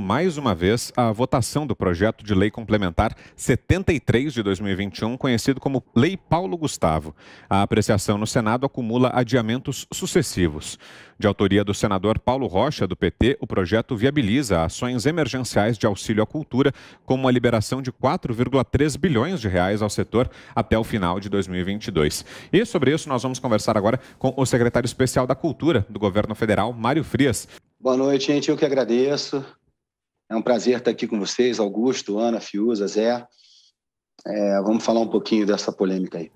mais uma vez a votação do projeto de lei complementar 73 de 2021, conhecido como Lei Paulo Gustavo. A apreciação no Senado acumula adiamentos sucessivos. De autoria do senador Paulo Rocha, do PT, o projeto viabiliza ações emergenciais de auxílio à cultura, como a liberação de 4,3 bilhões de reais ao setor até o final de 2022. E sobre isso nós vamos conversar agora com o secretário especial da Cultura do governo federal, Mário Frias. Boa noite, gente. Eu que agradeço é um prazer estar aqui com vocês, Augusto, Ana, Fiuza, Zé. É, vamos falar um pouquinho dessa polêmica aí.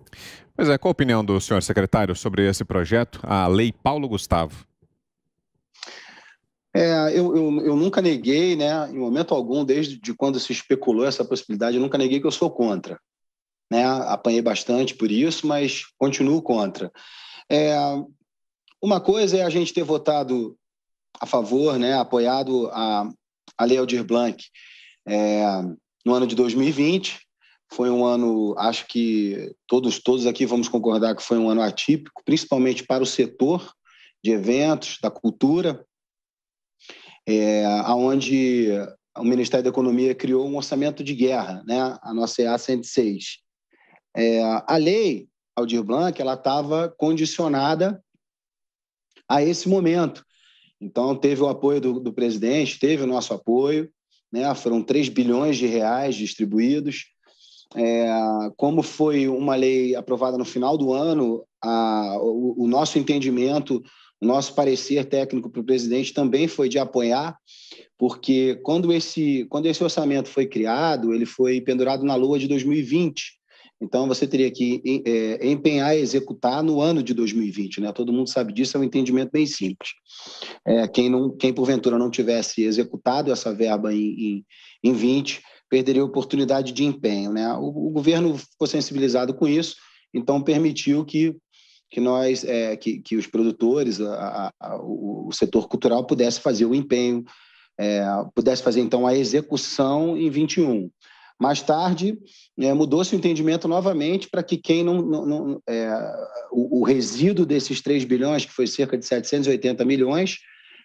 Pois é, qual a opinião do senhor secretário sobre esse projeto, a Lei Paulo Gustavo? É, eu, eu, eu, nunca neguei, né, em momento algum, desde de quando se especulou essa possibilidade, eu nunca neguei que eu sou contra. Né? Apanhei bastante por isso, mas continuo contra. É, uma coisa é a gente ter votado a favor, né, apoiado a, a Lei Aldir é Blanc é, no ano de 2020. Foi um ano, acho que todos, todos aqui vamos concordar que foi um ano atípico, principalmente para o setor de eventos, da cultura, é, onde o Ministério da Economia criou um orçamento de guerra, né? a nossa EA 106. É, a lei Aldir Blanc estava condicionada a esse momento. Então, teve o apoio do, do presidente, teve o nosso apoio, né? foram 3 bilhões de reais distribuídos. É, como foi uma lei aprovada no final do ano, a, o, o nosso entendimento, o nosso parecer técnico para o presidente também foi de apoiar, porque quando esse, quando esse orçamento foi criado, ele foi pendurado na lua de 2020. Então, você teria que é, empenhar e executar no ano de 2020. Né? Todo mundo sabe disso, é um entendimento bem simples. É, quem, não, quem, porventura, não tivesse executado essa verba em, em, em 20, perderia a oportunidade de empenho. Né? O, o governo ficou sensibilizado com isso, então permitiu que que nós é, que, que os produtores a, a, o, setor cultural pudesse fazer o empenho é, pudesse fazer então a execução em 21 mais tarde, é, mudou-se o entendimento novamente para que quem não. não, não é, o, o, resíduo desses 3 bilhões, que foi cerca de 780 milhões,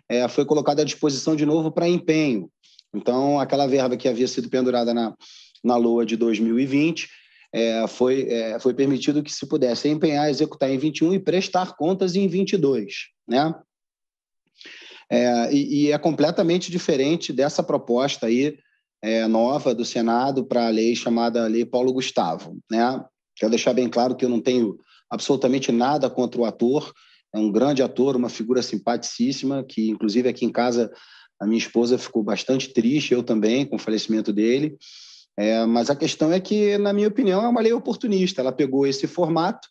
é, foi colocado à disposição de novo para empenho. Então, aquela verba que havia sido pendurada na, na LOA de 2020, é, foi, é, foi permitido que se pudesse empenhar, executar em 21 e prestar contas em 22, né? É, e, e, é completamente diferente dessa proposta aí é, nova do Senado para a lei chamada Lei Paulo Gustavo. Né? Quero deixar bem claro que eu não tenho absolutamente nada contra o ator, é um grande ator, uma figura simpaticíssima, que inclusive aqui em casa a minha esposa ficou bastante triste, eu também, com o falecimento dele. É, mas a questão é que, na minha opinião, é uma lei oportunista. Ela pegou esse formato,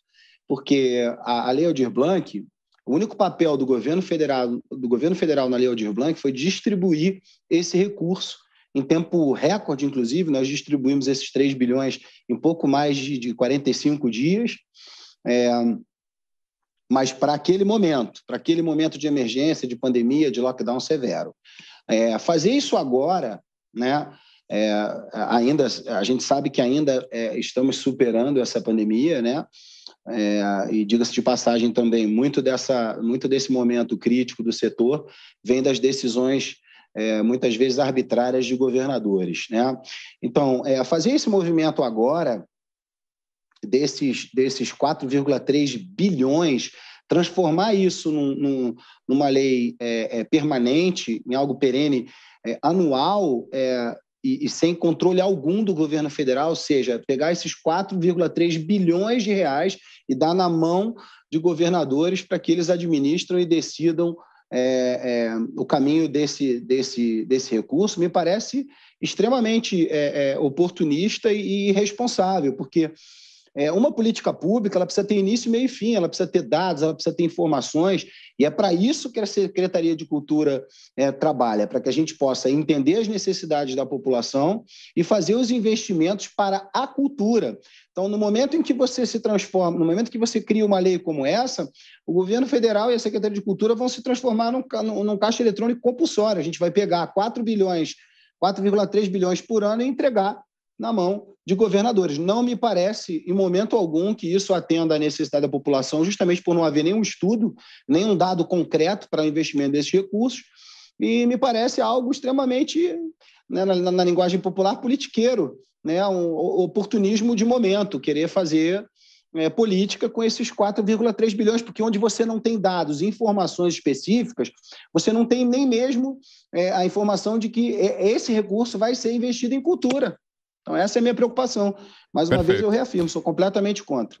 porque a, a Lei Aldir Blanc, o único papel do governo federal, do governo federal na Lei Aldir Blanc foi distribuir esse recurso em tempo recorde, inclusive, nós distribuímos esses 3 bilhões em pouco mais de, 45 dias. É, mas para aquele momento, para aquele momento de emergência, de pandemia, de lockdown severo. É, fazer isso agora, né? É, ainda a gente sabe que ainda é, estamos superando essa pandemia, né? É, e diga-se de passagem também muito dessa, muito desse momento crítico do setor vem das decisões é, muitas vezes arbitrárias de governadores. Né? Então, é, fazer esse movimento agora, desses, desses 4,3 bilhões, transformar isso num, num, numa lei é, é permanente, em algo perene, é, anual, é, e, e, sem controle algum do governo federal, ou seja, pegar esses 4,3 bilhões de reais e dar na mão de governadores para que eles administram e decidam é, é, o caminho desse, desse, desse recurso me parece extremamente é, é oportunista e irresponsável, porque é, uma política pública ela precisa ter início, meio e fim, ela precisa ter dados, ela precisa ter informações, e é para isso que a Secretaria de Cultura é, trabalha, para que a gente possa entender as necessidades da população e fazer os investimentos para a cultura. Então, no momento em que você se transforma, no momento que você cria uma lei como essa, o governo federal e a Secretaria de Cultura vão se transformar num, num caixa eletrônico compulsório. A gente vai pegar 4 bilhões, 4,3 bilhões por ano e entregar na mão de governadores. Não me parece, em momento algum, que isso atenda à necessidade da população, justamente por não haver nenhum estudo, nenhum dado concreto para o investimento desses recursos. E me parece algo extremamente, né, na, na, linguagem popular, politiqueiro, né, um oportunismo de momento, querer fazer é, política com esses 4,3 bilhões, porque onde você não tem dados, informações específicas, você não tem nem mesmo é, a informação de que é, esse recurso vai ser investido em cultura. Então, essa é a minha preocupação. Mais uma Perfeito. vez, eu reafirmo, sou completamente contra.